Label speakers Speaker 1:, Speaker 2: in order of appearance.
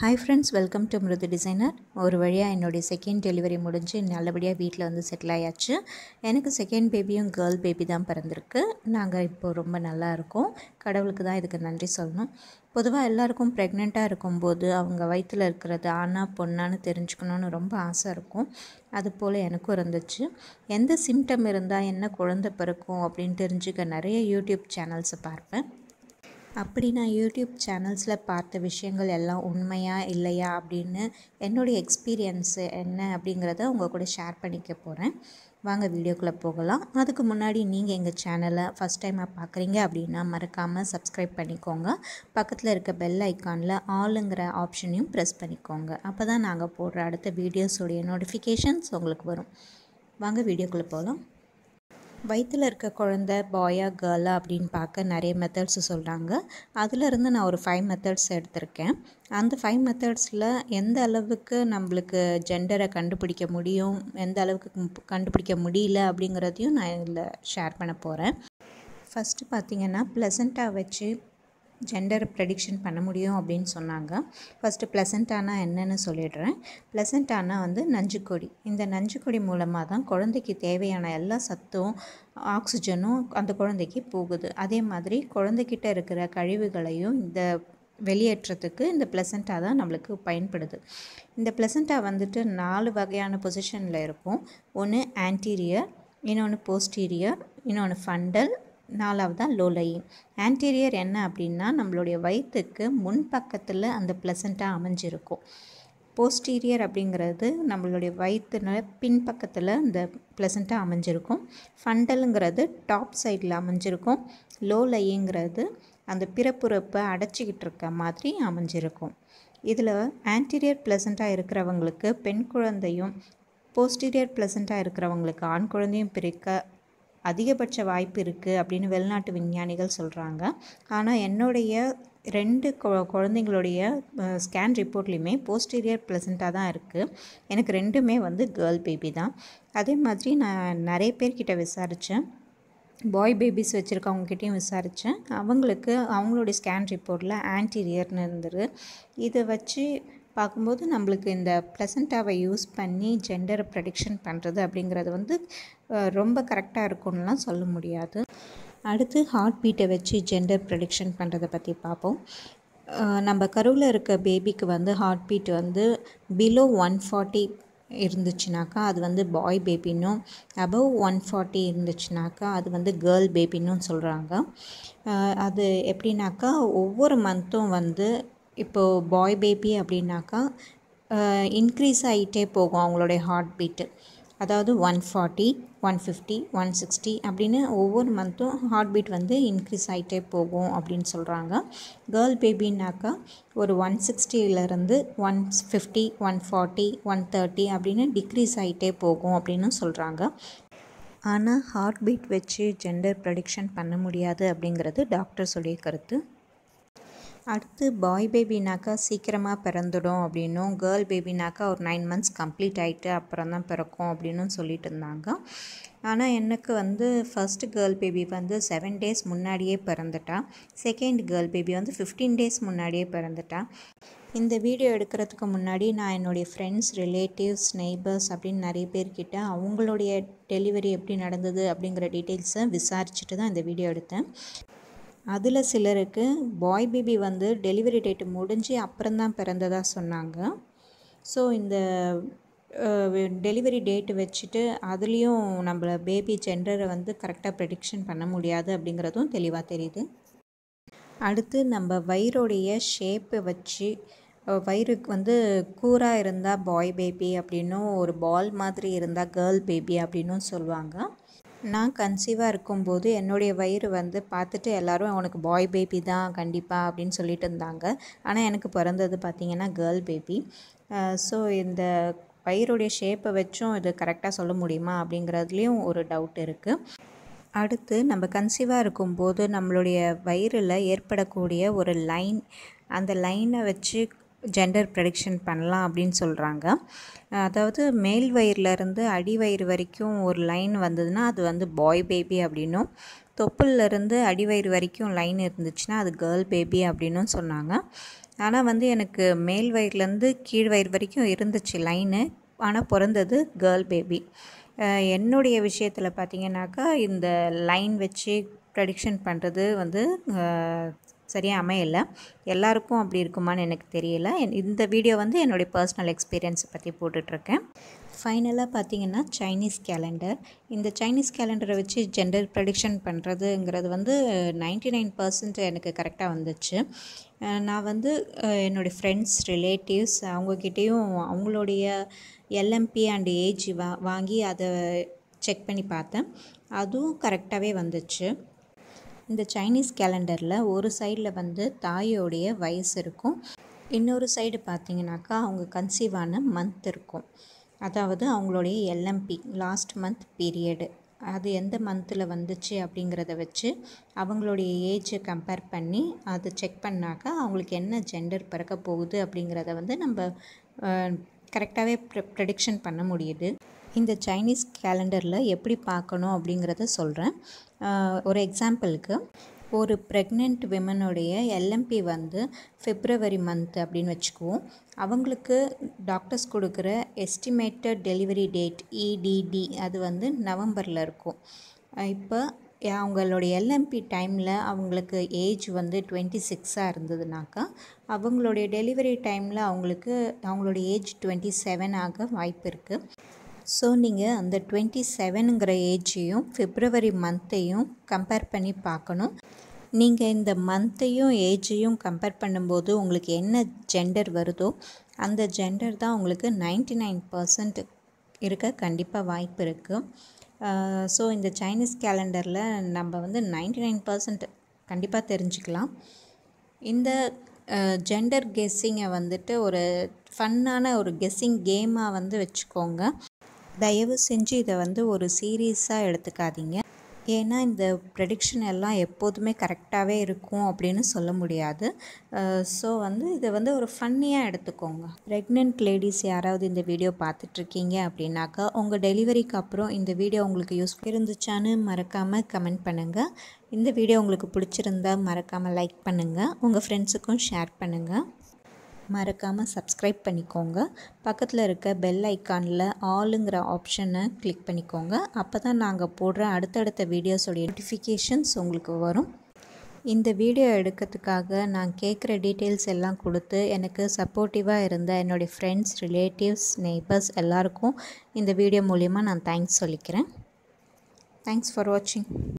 Speaker 1: hi friends welcome to Mirudhu designer ஒரு வழியாக என்னுடைய செகண்ட் டெலிவரி முடிஞ்சு நல்லபடியாக வீட்டில் வந்து செட்டில் ஆயாச்சு எனக்கு செகண்ட் பேபியும் கேர்ள் பேபி தான் பிறந்திருக்கு நாங்கள் இப்போ ரொம்ப நல்லா இருக்கோம் கடவுளுக்கு தான் இதுக்கு நன்றி சொல்லணும் பொதுவாக எல்லாருக்கும் ப்ரெக்னெண்ட்டாக இருக்கும்போது அவங்க வயிற்றில் இருக்கிறது ஆனா பொண்ணான்னு தெரிஞ்சுக்கணுன்னு ரொம்ப ஆசை இருக்கும் அது போல் எனக்கும் இருந்துச்சு எந்த சிம்டம் இருந்தால் என்ன குழந்தை பிறக்கும் அப்படின்னு தெரிஞ்சுக்க நிறைய யூடியூப் சேனல்ஸை பார்ப்பேன் அப்படி நான் யூடியூப் சேனல்ஸில் பார்த்த விஷயங்கள் எல்லாம் உண்மையா இல்லையா அப்படின்னு என்னுடைய எக்ஸ்பீரியன்ஸு என்ன அப்படிங்கிறத உங்கள் கூட ஷேர் பண்ணிக்க போகிறேன் வாங்க வீடியோக்குள்ளே போகலாம் அதுக்கு முன்னாடி நீங்கள் எங்கள் சேனலை ஃபஸ்ட் டைமாக பார்க்குறீங்க அப்படின்னா மறக்காமல் சப்ஸ்கிரைப் பண்ணிக்கோங்க பக்கத்தில் இருக்க பெல் ஐக்கானில் ஆளுங்கிற ஆப்ஷனையும் ப்ரெஸ் பண்ணிக்கோங்க அப்போ தான் நாங்கள் போடுற அடுத்த வீடியோஸோடைய நோட்டிஃபிகேஷன்ஸ் உங்களுக்கு வரும் வாங்க வீடியோக்குள்ளே போகலாம் வயிற்றில் இருக்க குழந்த பாயா கேர்ளா அப்படின்னு பார்க்க நிறைய மெத்தட்ஸ் சொல்கிறாங்க அதிலிருந்து நான் ஒரு ஃபைவ் மெத்தட்ஸ் எடுத்திருக்கேன் அந்த ஃபைவ் மெத்தட்ஸில் எந்த அளவுக்கு நம்மளுக்கு ஜெண்டரை கண்டுபிடிக்க முடியும் எந்த அளவுக்கு கண்டுபிடிக்க முடியல அப்படிங்கிறதையும் நான் இதில் ஷேர் பண்ண போகிறேன் ஃபஸ்ட்டு பார்த்திங்கன்னா ப்ளசண்ட்டாக வச்சு ஜெண்டர் ப்ரெடிக்ஷன் பண்ண முடியும் அப்படின்னு சொன்னாங்க ஃபஸ்ட்டு ப்ளசண்ட்டானா என்னென்னு சொல்லிடுறேன் ப்ளசண்ட்டானா வந்து நஞ்சுக்கொடி இந்த நஞ்சுக்கொடி மூலமாக தான் குழந்தைக்கு தேவையான எல்லா சத்தும் ஆக்சிஜனும் அந்த குழந்தைக்கு போகுது அதே மாதிரி குழந்தைக்கிட்ட இருக்கிற கழிவுகளையும் இந்த வெளியேற்றத்துக்கு இந்த ப்ளசண்ட்டாக தான் நம்மளுக்கு பயன்படுது இந்த ப்ளசண்ட்டாக வந்துட்டு நாலு வகையான பொசிஷனில் இருக்கும் ஒன்று ஆன்டீரியர் இன்னொன்று போஸ்டீரியர் இன்னொன்று ஃபண்டல் நாலாவதாக லோலை ஆன்டீரியர் என்ன அப்படின்னா நம்மளுடைய வயிற்றுக்கு முன் பக்கத்தில் அந்த ப்ளசண்ட்டாக அமைஞ்சிருக்கும் போஸ்டீரியர் அப்படிங்கிறது நம்மளுடைய வயிற்றுனால பின்பக்கத்தில் அந்த ப்ளசண்ட்டாக அமைஞ்சிருக்கும் ஃபண்டலுங்கிறது டாப் சைடில் அமைஞ்சிருக்கும் லோலைங்கிறது அந்த பிறப்புறப்பை அடைச்சிக்கிட்டு இருக்க மாதிரி அமைஞ்சிருக்கும் இதில் ஆன்டீரியர் ப்ளசண்ட்டாக இருக்கிறவங்களுக்கு பெண் குழந்தையும் போஸ்டீரியர் ப்ளசண்ட்டாக இருக்கிறவங்களுக்கு ஆண் குழந்தையும் பிரிக்க அதிகபட்ச வாய்ப்பு இருக்குது அப்படின்னு வெளிநாட்டு விஞ்ஞானிகள் சொல்கிறாங்க ஆனால் என்னுடைய ரெண்டு கொ குழந்தைங்களுடைய ஸ்கேன் ரிப்போர்ட்லேயுமே போஸ்டீரியர் ப்ளசண்ட்டாக தான் இருக்குது எனக்கு ரெண்டுமே வந்து கேர்ள் பேபி தான் அதே மாதிரி நான் நிறைய பேர்கிட்ட விசாரித்தேன் பாய் பேபிஸ் வச்சுருக்கவங்ககிட்டையும் விசாரித்தேன் அவங்களுக்கு அவங்களுடைய ஸ்கேன் ரிப்போர்ட்டில் ஆன்டீரியர்னு இருந்துரு இதை வச்சு பார்க்கும்போது நம்மளுக்கு இந்த ப்ளசண்டாவை யூஸ் பண்ணி ஜெண்டரை ப்ரடிக்ஷன் பண்ணுறது அப்படிங்கிறது வந்து ரொம்ப கரெக்டாக இருக்கும்லாம் சொல்ல முடியாது அடுத்து ஹார்ட் பீட்டை வச்சு ஜெண்டர் ப்ரடிக்ஷன் பண்ணுறதை பற்றி பார்ப்போம் நம்ம கருவில் இருக்க பேபிக்கு வந்து ஹார்ட் பீட் வந்து பிலோ ஒன் ஃபார்ட்டி இருந்துச்சுனாக்கா அது வந்து பாய் பேபின்னும் அபவ் ஒன் ஃபார்ட்டி இருந்துச்சுனாக்கா அது வந்து கேர்ள் பேபின்னும் சொல்கிறாங்க அது எப்படின்னாக்கா ஒவ்வொரு மந்த்தும் வந்து இப்போது பாய் பேபி அப்படின்னாக்கா இன்க்ரீஸ் ஆகிட்டே போகும் அவங்களுடைய ஹார்ட் பீட்டு அதாவது one forty one fifty one sixty அப்படின்னு ஒவ்வொரு மந்த்தும் ஹார்ட் பீட் வந்து இன்க்ரீஸ் ஆகிட்டே போகும் அப்படின்னு சொல்கிறாங்க கேர்ள் பேபின்னாக்கா ஒரு ஒன் சிக்ஸ்டியிலேருந்து one fifty one forty one thirty அப்படின்னு டிக்ரீஸ் ஆகிட்டே போகும் அப்படின்னு சொல்கிறாங்க ஆனால் ஹார்ட் பீட் வச்சு ஜெண்டர் ப்ரடிக்ஷன் பண்ண முடியாது அப்படிங்கிறது டாக்டர் சொல்லிய கருத்து அடுத்து பாய் பேபினாக்கா சீக்கிரமாக பிறந்துடும் அப்படின்னும் கேர்ள் பேபினாக்கா ஒரு நைன் மந்த்ஸ் கம்ப்ளீட் ஆகிட்டு அப்புறம் தான் பிறக்கும் அப்படின்னு சொல்லிட்டு இருந்தாங்க ஆனால் எனக்கு வந்து ஃபஸ்ட்டு கேர்ள் பேபி வந்து செவன் டேஸ் முன்னாடியே பிறந்துட்டா செகண்ட் கேர்ள் பேபி வந்து ஃபிஃப்டீன் டேஸ் முன்னாடியே பிறந்துட்டா இந்த வீடியோ எடுக்கிறதுக்கு முன்னாடி நான் என்னுடைய ஃப்ரெண்ட்ஸ் ரிலேட்டிவ்ஸ் நெய்பர்ஸ் அப்படின்னு நிறைய பேர்கிட்ட அவங்களுடைய டெலிவரி எப்படி நடந்தது அப்படிங்கிற டீட்டெயில்ஸை விசாரிச்சுட்டு தான் இந்த வீடியோ எடுத்தேன் அதில் சிலருக்கு பாய் பேபி வந்து டெலிவரி டேட்டு முடிஞ்சு அப்புறம்தான் பிறந்ததாக சொன்னாங்க ஸோ இந்த டெலிவரி டேட்டு வச்சுட்டு அதுலேயும் நம்மள பேபி ஜெண்டரை வந்து கரெக்டாக ப்ரெடிக்ஷன் பண்ண முடியாது அப்படிங்கிறதும் தெளிவாக தெரியுது அடுத்து நம்ம வயிறோடைய ஷேப்பை வச்சு வயிறுக்கு வந்து கூராக இருந்தால் பாய் பேபி அப்படின்னும் ஒரு பால் மாதிரி இருந்தால் கேர்ள் பேபி அப்படின்னும் சொல்லுவாங்க நான் கன்சீவாக இருக்கும்போது என்னுடைய வயிறு வந்து பார்த்துட்டு எல்லோரும் உனக்கு பாய் பேபி தான் கண்டிப்பாக அப்படின்னு சொல்லிட்டு இருந்தாங்க ஆனால் எனக்கு பிறந்தது பார்த்திங்கன்னா கேர்ள் பேபி ஸோ இந்த வயிறுடைய ஷேப்பை வச்சும் இது கரெக்டாக சொல்ல முடியுமா அப்படிங்கிறதுலேயும் ஒரு டவுட் இருக்குது அடுத்து நம்ம கன்சீவாக இருக்கும்போது நம்மளுடைய வயிறில் ஏற்படக்கூடிய ஒரு லைன் அந்த லைனை வச்சு ஜெண்டர் ப்ரெடிக்ஷன் பண்ணலாம் அப்படின்னு சொல்கிறாங்க அதாவது மேல் வயிறுலேருந்து அடி வயிறு வரைக்கும் ஒரு லைன் வந்ததுன்னா அது வந்து பாய் பேபி அப்படின்னும் தொப்புலேருந்து அடி வயிறு வரைக்கும் லைன் இருந்துச்சுன்னா அது கேர்ள் பேபி அப்படின்னும் சொன்னாங்க ஆனால் வந்து எனக்கு மேல் வயிறுலேருந்து கீழ் வயிறு வரைக்கும் இருந்துச்சு லைனு ஆனால் பிறந்தது கேர்ள் பேபி என்னுடைய விஷயத்தில் பார்த்திங்கனாக்கா இந்த லைன் வச்சு ப்ரெடிக்ஷன் பண்ணுறது வந்து சரியாக அமையலை எல்லாருக்கும் அப்படி இருக்குமான்னு எனக்கு தெரியல இந்த வீடியோ வந்து என்னுடைய பர்சனல் எக்ஸ்பீரியன்ஸை பற்றி போட்டுட்ருக்கேன் ஃபைனலாக பார்த்தீங்கன்னா சைனீஸ் கேலண்டர் இந்த சைனீஸ் கேலண்டரை வச்சு ஜெண்டர் ப்ரடிக்ஷன் பண்ணுறதுங்கிறது வந்து நைன்டி நைன் எனக்கு கரெக்டாக வந்துச்சு நான் வந்து என்னுடைய ஃப்ரெண்ட்ஸ் ரிலேட்டிவ்ஸ் அவங்கக்கிட்டேயும் அவங்களுடைய எல்எம்பி அண்ட் ஏஜ் வா வாங்கி அதை செக் பண்ணி பார்த்தேன் அதுவும் கரெக்டாகவே வந்துச்சு இந்த சைனீஸ் கேலண்டரில் ஒரு சைடில் வந்து தாயோடைய வயசு இருக்கும் இன்னொரு சைடு பார்த்தீங்கன்னாக்கா அவங்க கன்சீவான மந்த் இருக்கும் அதாவது அவங்களுடைய எல்எம்பி லாஸ்ட் மந்த் பீரியடு அது எந்த மந்தில் வந்துச்சு அப்படிங்கிறத வச்சு அவங்களுடைய ஏஜை கம்பேர் பண்ணி அதை செக் பண்ணாக்கா அவங்களுக்கு என்ன ஜெண்டர் பிறக்க போகுது அப்படிங்கிறத வந்து நம்ம கரெக்டாகவே ப்ரெடிக்ஷன் பண்ண முடியுது இந்த சைனீஸ் கேலண்டரில் எப்படி பார்க்கணும் அப்படிங்கிறத சொல்கிறேன் ஒரு எக்ஸாம்பிளுக்கு ஒரு ப்ரெக்னென்ட் விமனுடைய எல்எம்பி வந்து ஃபிப்ரவரி மந்த் அப்படின்னு வச்சுக்குவோம் அவங்களுக்கு டாக்டர்ஸ் கொடுக்குற எஸ்டிமேட்டட் டெலிவரி டேட் இடிடி அது வந்து நவம்பரில் இருக்கும் இப்போ அவங்களுடைய எல்எம்பி டைமில் அவங்களுக்கு ஏஜ் வந்து டுவெண்ட்டி சிக்ஸாக இருந்ததுனாக்கா அவங்களுடைய டெலிவரி டைமில் அவங்களுக்கு அவங்களுடைய ஏஜ் டுவெண்ட்டி செவன் ஆக வாய்ப்பு இருக்குது ஸோ நீங்கள் அந்த டுவெண்ட்டி செவனுங்கிற ஏஜையும் ஃபிப்ரவரி மந்த்தையும் கம்பேர் பண்ணி பார்க்கணும் நீங்கள் இந்த மந்த்தையும் ஏஜையும் கம்பேர் பண்ணும்போது உங்களுக்கு என்ன ஜெண்டர் வருதோ அந்த ஜெண்டர் தான் உங்களுக்கு நைன்டி நைன் பர்சன்ட் இருக்க கண்டிப்பாக வாய்ப்பு இருக்குது ஸோ இந்த சைனீஸ் கேலண்டரில் நம்ம வந்து நைன்டி நைன் பர்சன்ட் கண்டிப்பாக தெரிஞ்சுக்கலாம் இந்த ஜெண்டர் கெஸ்ஸிங்கை வந்துட்டு ஒரு ஃபன்னான ஒரு கெஸ்ஸிங் கேமாக வந்து வச்சுக்கோங்க தயவு செஞ்சு இதை வந்து ஒரு சீரியஸாக எடுத்துக்காதீங்க ஏன்னா இந்த ப்ரெடிக்ஷன் எல்லாம் எப்போதுமே கரெக்டாகவே இருக்கும் அப்படின்னு சொல்ல முடியாது ஸோ வந்து இதை வந்து ஒரு ஃபன்னியாக எடுத்துக்கோங்க ப்ரெக்னென்ட் லேடிஸ் யாராவது இந்த வீடியோ பார்த்துட்ருக்கீங்க அப்படின்னாக்கா உங்கள் டெலிவரிக்கு அப்புறம் இந்த வீடியோ உங்களுக்கு யூஸ் இருந்துச்சான்னு மறக்காமல் கமெண்ட் பண்ணுங்கள் இந்த வீடியோ உங்களுக்கு பிடிச்சிருந்தா மறக்காமல் லைக் பண்ணுங்கள் உங்கள் ஃப்ரெண்ட்ஸுக்கும் ஷேர் பண்ணுங்கள் மறக்காமல் சப்ஸ்கிரைப் பண்ணிக்கோங்க பக்கத்தில் இருக்க பெல் ஐக்கானில் ஆளுங்கிற ஆப்ஷனை கிளிக் பண்ணிக்கோங்க அப்போ தான் நாங்கள் போடுற அடுத்தடுத்த வீடியோஸோடைய நோட்டிஃபிகேஷன்ஸ் உங்களுக்கு வரும் இந்த வீடியோ எடுக்கிறதுக்காக நான் கேட்குற டீட்டெயில்ஸ் எல்லாம் கொடுத்து எனக்கு சப்போர்ட்டிவாக இருந்த என்னுடைய ஃப்ரெண்ட்ஸ் ரிலேட்டிவ்ஸ் நெய்பர்ஸ் எல்லாருக்கும் இந்த வீடியோ மூலிமா நான் தேங்க்ஸ் சொல்லிக்கிறேன் தேங்க்ஸ் ஃபார் வாட்சிங்